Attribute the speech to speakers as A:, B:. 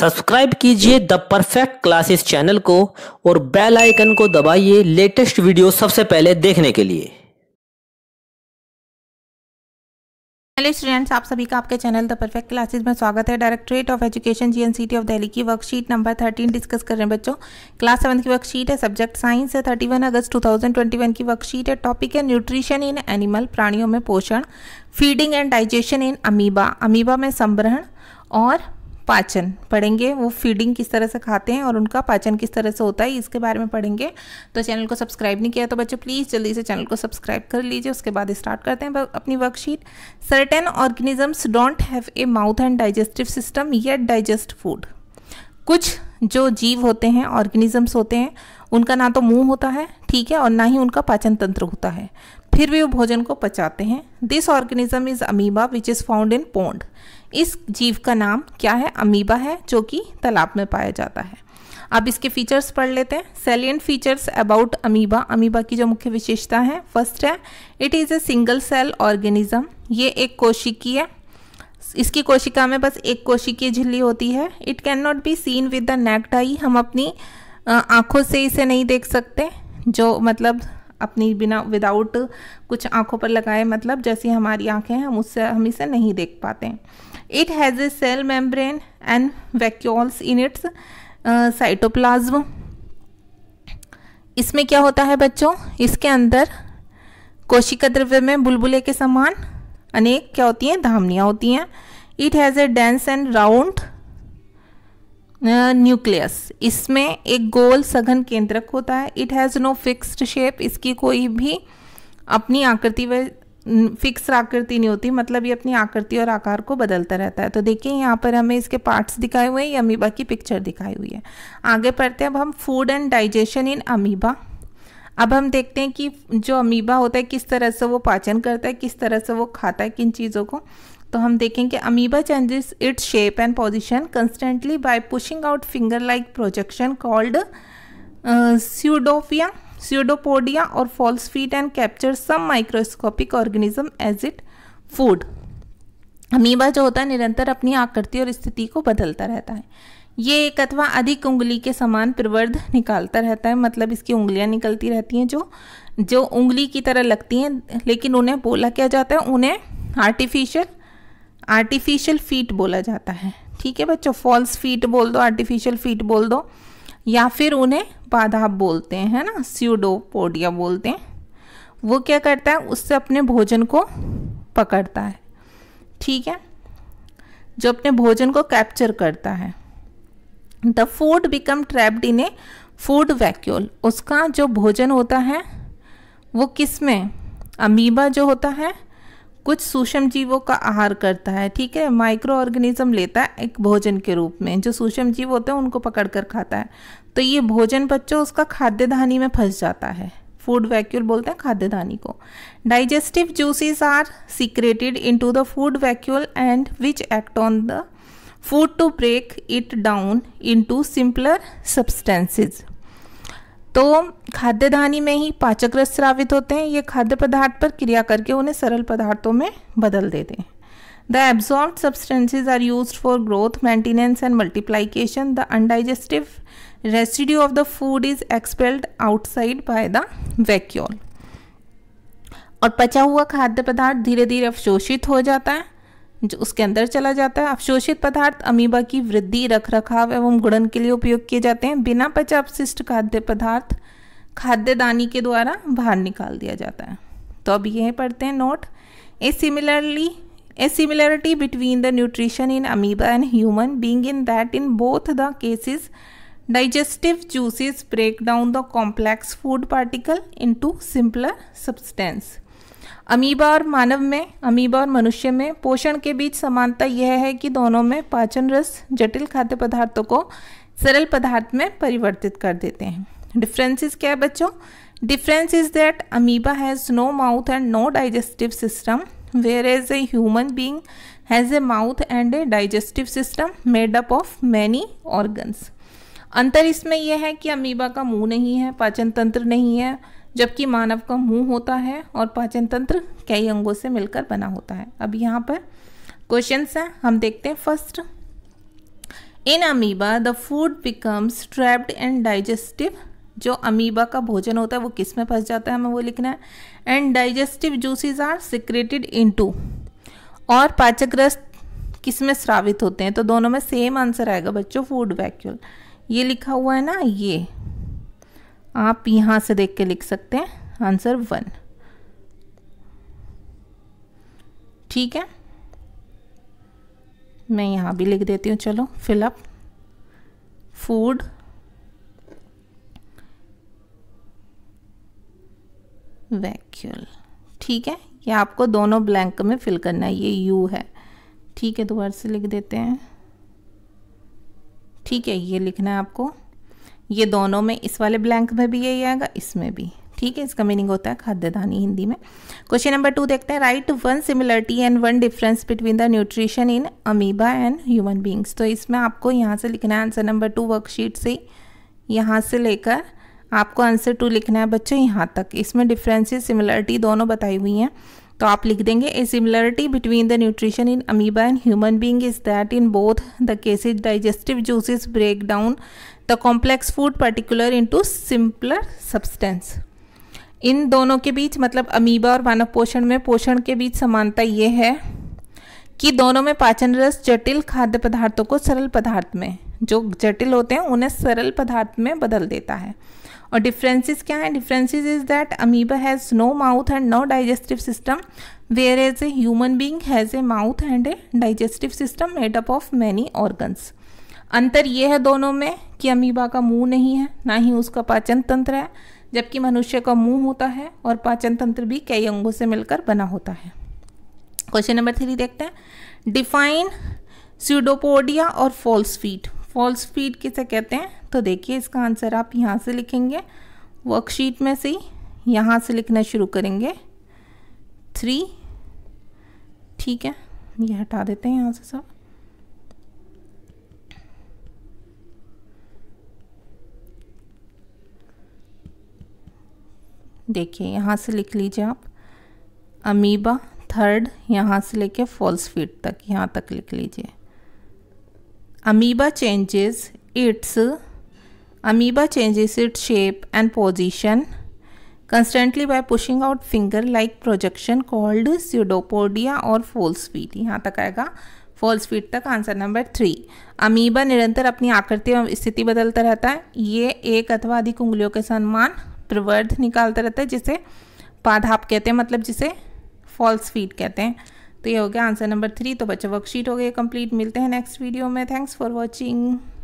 A: Subscribe कीजिए the perfect classes channel को और बेल आइकन को दबाइए लेटेस्ट वीडियो सबसे पहले देखने के लिए हेलो स्टूडेंट्स आप सभी का आपके चैनल द परफेक्ट क्लासेस में स्वागत है directorate of education GNCT of Delhi की वर्कशीट नंबर 13 डिस्कस कर रहे हैं बच्चों क्लास सेवन की वर्कशीट है सब्जेक्ट साइंस है 31 अगस्त 2021 की वर्कशीट है टॉपिक है न्यूट्रिशन इन एनिमल प्राणियों में पोषण feeding and digestion in amoeba amoeba में संभ्रहण और पाचन पढ़ेंगे वो फीडिंग किस तरह से खाते हैं और उनका पाचन किस तरह से होता है इसके बारे में पढ़ेंगे तो चैनल को सब्सक्राइब नहीं किया तो बच्चों प्लीज़ जल्दी से चैनल को सब्सक्राइब कर लीजिए उसके बाद स्टार्ट करते हैं अपनी worksheet certain organisms don't have a mouth and digestive system yet digest food कुछ जो जीव होते हैं ऑर्गेनिजम्स होते हैं उनका ना तो मुंह होता है ठीक है और ना ही उनका पाचन तंत्र होता है फिर भी वो भोजन को पचाते हैं this organism is amoeba which is found in pond इस जीव का नाम क्या है अमीबा है जो कि तालाब में पाया जाता है अब इसके फीचर्स पढ़ लेते हैं salient features about amoeba amoeba की जो मुख्य विशेषता है फर्स्ट है it is a single cell organism ये एक कोशिकी है इसकी कोशिका में बस एक कोशिकीय झिल्ली होती है it can not be seen with the naked eye हम अपनी आँखों से इसे नहीं देख सकते जो मतलब अपनी बिना विदाउट कुछ आँखों पर लगाए मतलब जैसी हमारी आँखें हैं हम उससे हम इसे नहीं देख पाते हैं It has a cell membrane and vacuoles in its uh, cytoplasm. इसमें क्या होता है बच्चों इसके अंदर कोशिका द्रव्य में बुलबुले के समान अनेक क्या होती हैं धामनियाँ होती हैं it has a dense and round nucleus इसमें एक गोल सघन केंद्रक होता है it has no fixed shape इसकी कोई भी अपनी आकृति व फिक्स आकृति नहीं होती मतलब ये अपनी आकृति और आकार को बदलता रहता है तो देखिए यहाँ पर हमें इसके पार्ट्स दिखाए हुए हैं ये अमीबा की पिक्चर दिखाई हुई है आगे पढ़ते हैं अब हम food and digestion in amoeba अब हम देखते हैं कि जो अमीबा होता है किस तरह से वो पाचन करता है किस तरह से वो खाता है किन चीज़ों को तो हम देखेंगे amoeba changes its shape and position constantly by pushing out finger like projection called pseudopodia uh, pseudopodia और false feet and capture some microscopic organism as it food amoeba जो होता है निरंतर अपनी आकृति और स्थिति को बदलता रहता है ये एक अथवा अधिक उंगली के समान प्रवर्ध निकालता रहता है मतलब इसकी उंगलियां निकलती रहती हैं जो जो उंगली की तरह लगती हैं लेकिन उन्हें बोला क्या जाता है उन्हें आर्टिफिशियल आर्टिफिशियल फीट बोला जाता है ठीक है बच्चों फॉल्स फीट बोल दो आर्टिफिशियल फीट बोल दो या फिर उन्हें पादाप बोलते हैं ना स्यूडोपोडिया बोलते हैं वो क्या करता है उससे अपने भोजन को पकड़ता है ठीक है जो अपने भोजन को कैप्चर करता है the food become trapped in a food vacuole उसका जो भोजन होता है वो किस में अमीबा जो होता है कुछ सूक्ष्म जीवों का आहार करता है ठीक है माइक्रो ऑर्गेनिज्म लेता है एक भोजन के रूप में जो सूक्ष्म जीव होते हैं उनको पकड़ कर खाता है तो ये भोजन बच्चों उसका खाद्य धानी में फंस जाता है फूड वैक्यूल बोलते हैं खाद्य धानी को digestive juices are secreted to the food vacuole and which act on the food to break it down to simpler substances तो खाद्य धानी में ही पाचक रस स्रावित होते हैं ये खाद्य पदार्थ पर क्रिया करके उन्हें सरल पदार्थों में बदल देते हैं the absorb substances are use for growth maintenance and multiplication the undigested residue of the food is expelled outside by the vacuole और पचा हुआ खाद्य पदार्थ धीरे धीरे अवशोषित हो जाता है जो उसके अंदर चला जाता है अवशोषित पदार्थ अमीबा की वृद्धि रख रखाव एवं गुणन के लिए उपयोग किए जाते हैं बिना पचा अपशिष्ट खाद्य पदार्थ खाद्य दानी के द्वारा बाहर निकाल दिया जाता है तो अब यह पढ़ते हैं note a similarly a similarity between the nutrition in amoeba and human being in that in both the cases digestive juices break down the complex food particle into simpler substance amoeba और मानव में amoeba और मनुष्य में पोषण के बीच समानता यह है कि दोनों में पाचन रस जटिल खाद्य पदार्थों को सरल पदार्थ में परिवर्तित कर देते हैं डिफरेंसेस क्या है बच्चों difference is that amoeba has no mouth and no digestive system whereas a human being has a mouth and a digestive system made up of many organs अंतर इसमें यह है कि अमीबा का मुंह नहीं है पाचन तंत्र नहीं है जबकि मानव का मुंह होता है और पाचन तंत्र कई अंगों से मिलकर बना होता है अब यहाँ पर क्वेश्चन हैं हम देखते हैं first in amoeba the food becomes trapped and digestive जो अमीबा का भोजन होता है वो किस में फंस जाता है हमें वो लिखना है and digestive juices are secreted into और पाचकग्रस्त किस में श्रावित होते हैं तो दोनों में सेम आंसर आएगा बच्चों फूड वैक्यूल ये लिखा हुआ है ना ये आप यहाँ से देख के लिख सकते हैं आंसर वन ठीक है मैं यहाँ भी लिख देती हूँ चलो फिलअप फूड वैक्यूल ठीक है ये आपको दोनों ब्लैंक में फिल करना है ये यू है ठीक है दोबारा से लिख देते हैं ठीक है ये लिखना है आपको ये दोनों में इस वाले ब्लैंक में भी यही आएगा इसमें भी ठीक है इसका मीनिंग होता है खाद्यदानी हिंदी में क्वेश्चन नंबर टू देखते हैं write one similarity and one difference between the nutrition in amoeba and human beings तो इसमें आपको यहाँ से लिखना है आंसर नंबर टू वर्कशीट से यहाँ से लेकर आपको आंसर टू लिखना है बच्चों यहाँ तक इसमें डिफरेंसेस सिमिलरिटी दोनों बताई हुई हैं तो आप लिख देंगे a similarity between the nutrition in amoeba and human being is that in both the cases digestive juices break down the complex food particular into simpler substance इन दोनों के बीच मतलब अमीबा और मानव पोषण में पोषण के बीच समानता ये है कि दोनों में पाचन रस जटिल खाद्य पदार्थों को सरल पदार्थ में जो जटिल होते हैं उन्हें सरल पदार्थ में बदल देता है और डिफरेंसेस क्या है differences is that amoeba has no mouth and no digestive system whereas a human being has a mouth and a digestive system made up of many organs अंतर ये है दोनों में कि अमीबा का मुंह नहीं है ना ही उसका पाचन तंत्र है जबकि मनुष्य का मुंह होता है और पाचन तंत्र भी कई अंगों से मिलकर बना होता है क्वेश्चन नंबर थ्री देखते हैं डिफाइन स्यूडोपोडिया और फॉल्स फीट फॉल्स फीड किसे कहते हैं तो देखिए इसका आंसर आप यहाँ से लिखेंगे वर्कशीट में से ही यहाँ से लिखना शुरू करेंगे थ्री ठीक है ये हटा देते हैं यहाँ से सब देखिए यहाँ से लिख लीजिए आप अमीबा थर्ड यहाँ से लेके फॉल्स फीट तक यहाँ तक लिख लीजिए amoeba changes its amoeba changes its shape and position constantly by pushing out finger like projection called pseudopodia or false feet यहाँ तक आएगा फॉल्स फीट तक आंसर नंबर थ्री अमीबा निरंतर अपनी आकृति और स्थिति बदलता रहता है ये एक अथवा अधिक उंगलियों के सम्मान प्रवर्ध निकालता रहता है जिसे पाधाप कहते हैं मतलब जिसे फॉल्स फीट कहते हैं तो ये हो गया आंसर नंबर थ्री तो बच्चों वर्कशीट हो गई कंप्लीट मिलते हैं नेक्स्ट वीडियो में थैंक्स फॉर वॉचिंग